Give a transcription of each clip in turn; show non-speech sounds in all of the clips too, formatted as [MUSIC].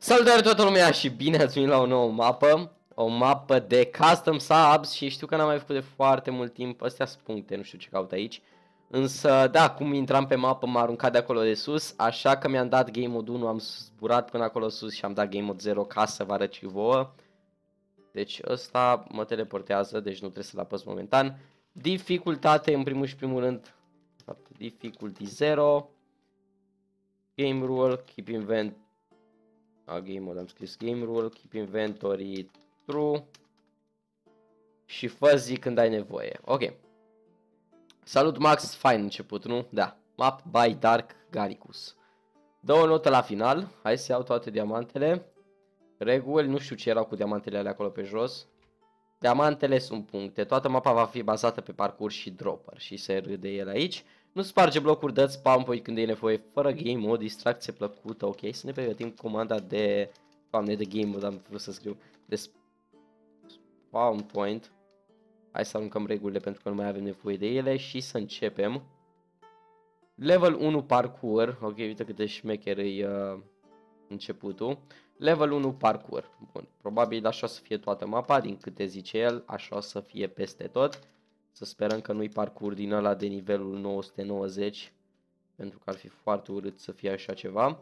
Salutare toată lumea și bine ați venit la o nouă mapă O mapă de custom subs și știu că n-am mai făcut de foarte mult timp Astea sunt puncte, nu știu ce caut aici Însă, da, cum intram pe mapă, m-a aruncat de acolo de sus, așa că mi-am dat game mode 1, am zburat până acolo sus și am dat game mode 0 ca să vă arăt și vouă. Deci ăsta mă teleportează, deci nu trebuie să-l apăs momentan. Dificultate, în primul și primul rând, difficulty 0. Game rule, keep invent... A, game mode, am scris game rule, keep inventory true. Și fă zi când ai nevoie. Ok. Salut Max, fain început, nu? Da. Map by Dark Garicus. Dă o notă la final. Hai să iau toate diamantele. Reguli, nu știu ce erau cu diamantele alea acolo pe jos. Diamantele sunt puncte. Toată mapa va fi bazată pe parcurs și dropper și se râde el aici. Nu sparge blocuri, dă spam când e nevoie, fără game, o distracție plăcută, ok? Să ne pregătim comanda de... Doamne, de game, mode, am vrut să scriu. De spam point. Hai să aruncăm regulile pentru că nu mai avem nevoie de ele și să începem. Level 1 parkour, ok, uite cât de șmecher e uh, începutul. Level 1 parkour, bun, probabil așa să fie toată mapa, din câte zice el, așa să fie peste tot. Să sperăm că nu-i parcurs din ăla de nivelul 990, pentru că ar fi foarte urât să fie așa ceva.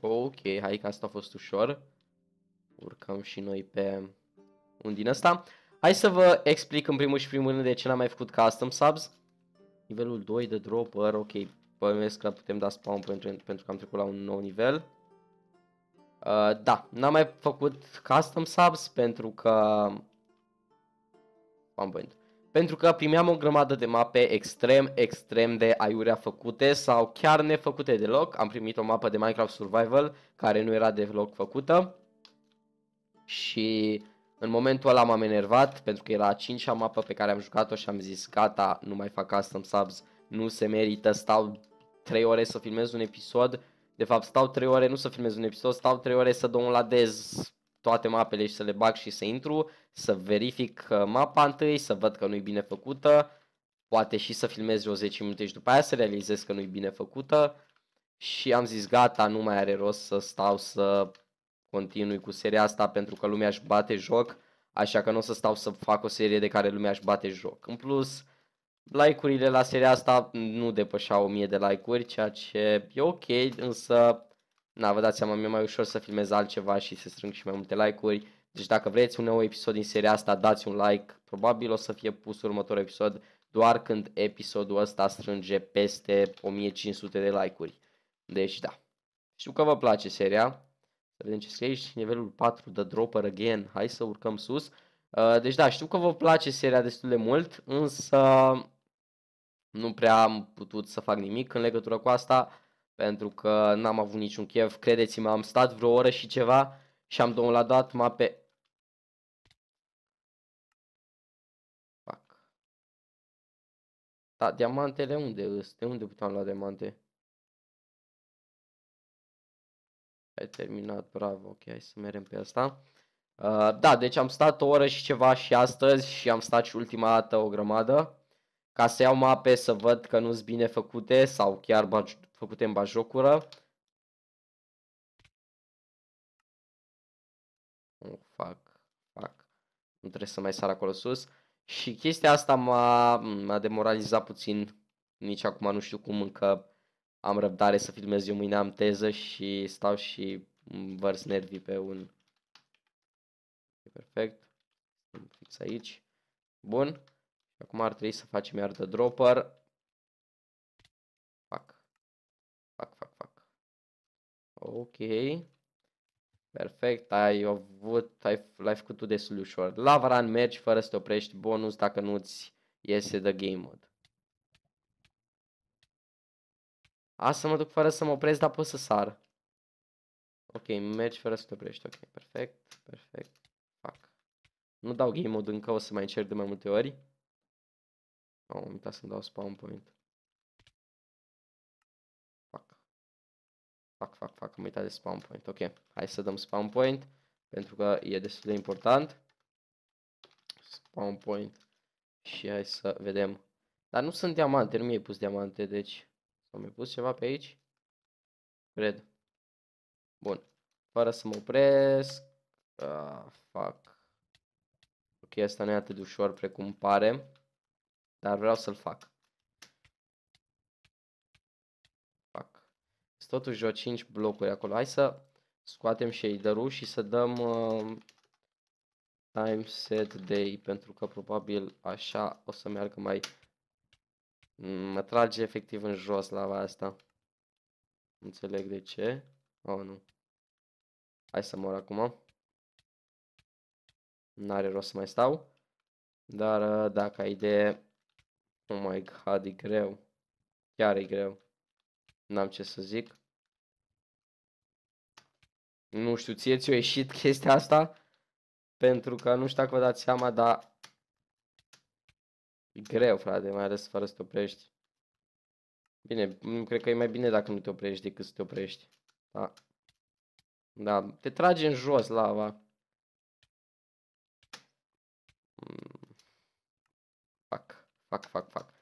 Ok, hai că asta a fost ușor. Urcăm și noi pe un din ăsta. Hai să vă explic în primul și primul rând de ce n-am mai făcut custom subs. Nivelul 2 de dropper, ok, Părmesc că putem da spawn pentru, pentru că am trecut la un nou nivel. Uh, da, n-am mai făcut custom subs pentru că... Am bănuit. Pentru că primeam o grămadă de mape extrem, extrem de aiurea făcute sau chiar nefăcute deloc. Am primit o mapă de Minecraft Survival care nu era deloc făcută. Și în momentul ăla m-am enervat pentru că era a cincea mapă pe care am jucat-o și am zis gata, nu mai fac custom subs, nu se merită, stau 3 ore să filmez un episod. De fapt stau 3 ore nu să filmez un episod, stau 3 ore să downloadez toate mapele și să le bag și să intru, să verific uh, mapa întâi, să văd că nu-i bine făcută, poate și să filmez o 10 minute și după aia să realizez că nu-i bine făcută și am zis gata, nu mai are rost să stau să continui cu seria asta pentru că lumea își bate joc, așa că nu o să stau să fac o serie de care lumea își bate joc. În plus, like-urile la seria asta nu depășeau 1000 de like-uri, ceea ce e ok, însă, na, vă dați seama, mi-e mai ușor să filmez altceva și să strâng și mai multe like-uri. Deci dacă vreți un nou episod din seria asta, dați un like, probabil o să fie pus următorul episod doar când episodul ăsta strânge peste 1500 de like-uri. Deci da, știu că vă place seria, să vedem ce scrie aici. Nivelul 4, de Dropper Again. Hai să urcăm sus. Uh, deci da, știu că vă place seria destul de mult, însă nu prea am putut să fac nimic în legătură cu asta, pentru că n-am avut niciun chef. Credeți-mă, am stat vreo oră și ceva și am downloadat mape Da, diamantele unde sunt? De unde puteam lua diamante? Ai terminat, bravo, ok, hai să merem pe asta. Uh, da, deci am stat o oră și ceva și astăzi și am stat și ultima dată o grămadă ca să iau mape să văd că nu sunt bine făcute sau chiar baj- făcute în bajocură. Nu oh, fac, fac. Nu trebuie să mai sar acolo sus. Și chestia asta m-a, m-a demoralizat puțin. Nici acum nu știu cum încă am răbdare să filmez eu mâine, am teză și stau și vărs nervii pe un... E perfect. Fix aici. Bun. Acum ar trebui să facem iar de dropper. Fac. Fac, fac, fac. Ok. Perfect, ai avut, ai, l-ai făcut tu destul de ușor. La varan mergi fără să te oprești bonus dacă nu-ți iese de game mode. Asta mă duc fără să mă opresc, dar pot să sar. Ok, mergi fără să te oprești. Ok, perfect, perfect. Fac. Nu dau game mode încă, o să mai încerc de mai multe ori. Oh, am uitat să-mi dau spawn point. Fac. Fac, fac, fac. Am uitat de spawn point. Ok, hai să dăm spawn point. Pentru că e destul de important. Spawn point. Și hai să vedem. Dar nu sunt diamante, nu mi-ai pus diamante, deci... Am mai pus ceva pe aici? Cred. Bun. Fără să mă opresc. Ah, fac. Ok, asta nu e atât de ușor precum pare. Dar vreau să-l fac. Fac. Totuși o 5 blocuri acolo. Hai să scoatem shader-ul și să dăm uh, time set day pentru că probabil așa o să meargă mai Mă trage efectiv în jos la asta. Înțeleg de ce. Oh, nu. Hai să mor acum. N-are rost să mai stau. Dar ă, dacă ai de... Oh my god, e greu. Chiar e greu. N-am ce să zic. Nu știu, ție ți-a ieșit [LAUGHS] chestia asta? Pentru că nu știu dacă vă dați seama, dar E greu, frate, mai ales fără să te oprești. Bine, cred că e mai bine dacă nu te oprești decât să te oprești. Da. Da, te trage în jos lava. Hmm. Fac, fac, fac, fac.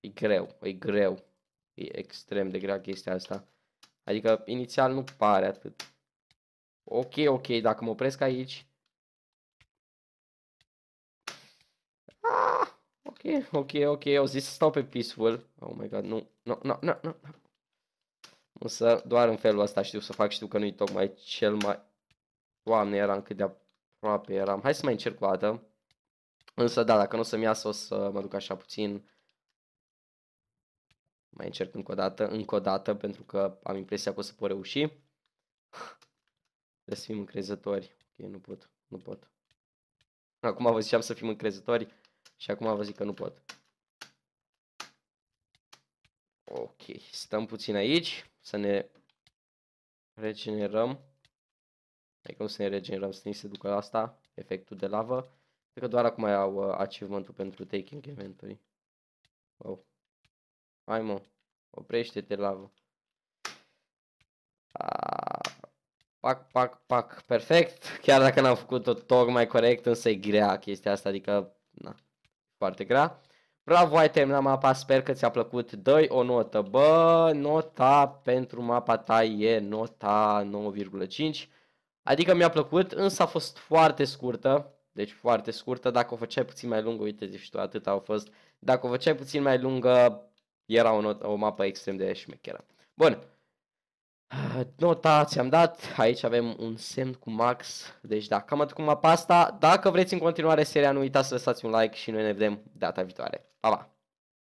E greu, e greu. E extrem de grea chestia asta. Adică, inițial nu pare atât. Ok, ok, dacă mă opresc aici, ok, ok, au zis să stau pe peaceful. Oh my god, nu, nu, nu, nu, nu. Însă doar în felul ăsta știu să fac, știu că nu-i tocmai cel mai... Doamne, eram cât de aproape eram. Hai să mai încerc o dată. Însă da, dacă nu o să-mi iasă, o să mă duc așa puțin. Mai încerc încă o dată, încă o dată, pentru că am impresia că o să pot reuși. Trebuie să fim încrezători. Ok, nu pot, nu pot. Acum vă ziceam să fim încrezători. Și acum vă zic că nu pot. Ok, stăm puțin aici să ne regenerăm. că adică nu să ne regenerăm, să ne se ducă asta, efectul de lavă. Cred că doar acum au uh, achievement-ul pentru taking inventory. Wow. Hai mă, oprește-te lavă. Ah, pac, pac, pac, perfect. Chiar dacă n-am făcut-o tocmai corect, însă e grea chestia asta, adică, na foarte grea. Bravo, ai terminat mapa, sper că ți-a plăcut, dă o notă, bă, nota pentru mapa ta e nota 9,5, adică mi-a plăcut, însă a fost foarte scurtă, deci foarte scurtă, dacă o făceai puțin mai lungă, uite și tu, atât au fost, dacă o făceai puțin mai lungă, era o, notă, o mapă extrem de șmecheră. Bun, Ah, Nota ți-am dat, aici avem un semn cu max, deci da, cam atât cum apa Dacă vreți în continuare seria, nu uitați să lăsați un like și noi ne vedem data viitoare. Pa, pa!